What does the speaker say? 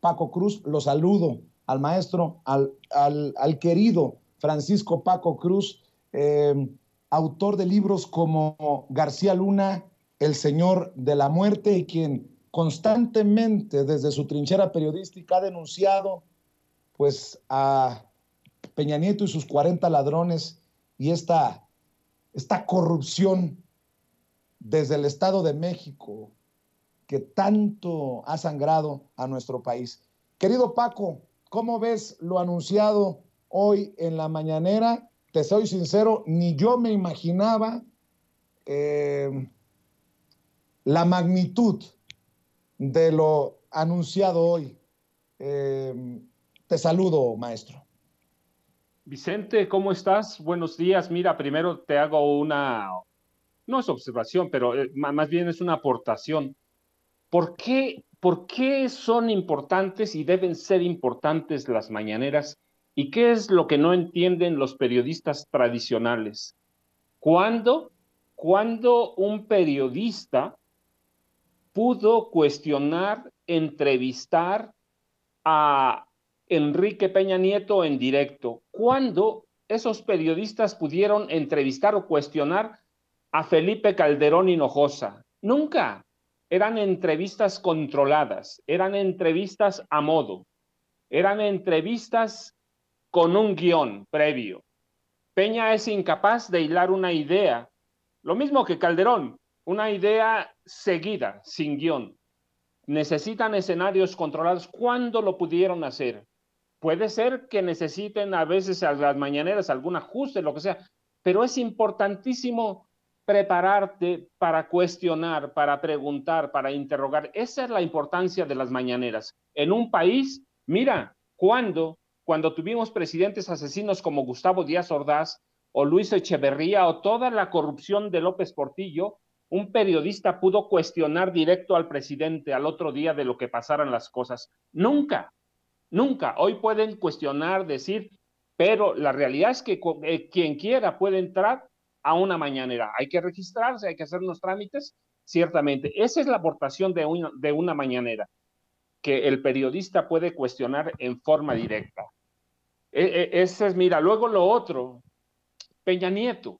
Paco Cruz, lo saludo al maestro, al, querido Francisco Paco Cruz, eh, autor de libros como García Luna, El Señor de la Muerte, y quien constantemente desde su trinchera periodística ha denunciado pues a Peña Nieto y sus 40 ladrones y esta, esta corrupción desde el Estado de México, que tanto ha sangrado a nuestro país. Querido Paco, ¿cómo ves lo anunciado hoy en la mañanera? Te soy sincero, ni yo me imaginaba eh, la magnitud de lo anunciado hoy. Eh, te saludo, maestro. Vicente, ¿cómo estás? Buenos días. Mira, primero te hago una, no es observación, pero eh, más bien es una aportación. ¿Por qué, ¿Por qué son importantes y deben ser importantes las mañaneras? ¿Y qué es lo que no entienden los periodistas tradicionales? ¿Cuándo, un periodista pudo cuestionar, entrevistar a Enrique Peña Nieto en directo? ¿Cuándo esos periodistas pudieron entrevistar o cuestionar a Felipe Calderón Hinojosa? Nunca eran entrevistas controladas, eran entrevistas a modo, eran entrevistas con un guión previo. Peña es incapaz de hilar una idea, lo mismo que Calderón, una idea seguida, sin guión. Necesitan escenarios controlados. ¿Cuándo lo pudieron hacer? Puede ser que necesiten a veces a las mañaneras algún ajuste, lo que sea, pero es importantísimo prepararte para cuestionar, para preguntar, para interrogar. Esa es la importancia de las mañaneras. En un país, mira, cuando cuando tuvimos presidentes asesinos como Gustavo Díaz Ordaz o Luis Echeverría o toda la corrupción de López Portillo, un periodista pudo cuestionar directo al presidente al otro día de lo que pasaran las cosas. Nunca, nunca. Hoy pueden cuestionar, decir, pero la realidad es que eh, quien quiera puede entrar a una mañanera. Hay que registrarse, hay que hacer unos trámites, ciertamente. Esa es la aportación de una, de una mañanera, que el periodista puede cuestionar en forma directa. E, e, ese es, mira, luego lo otro, Peña Nieto.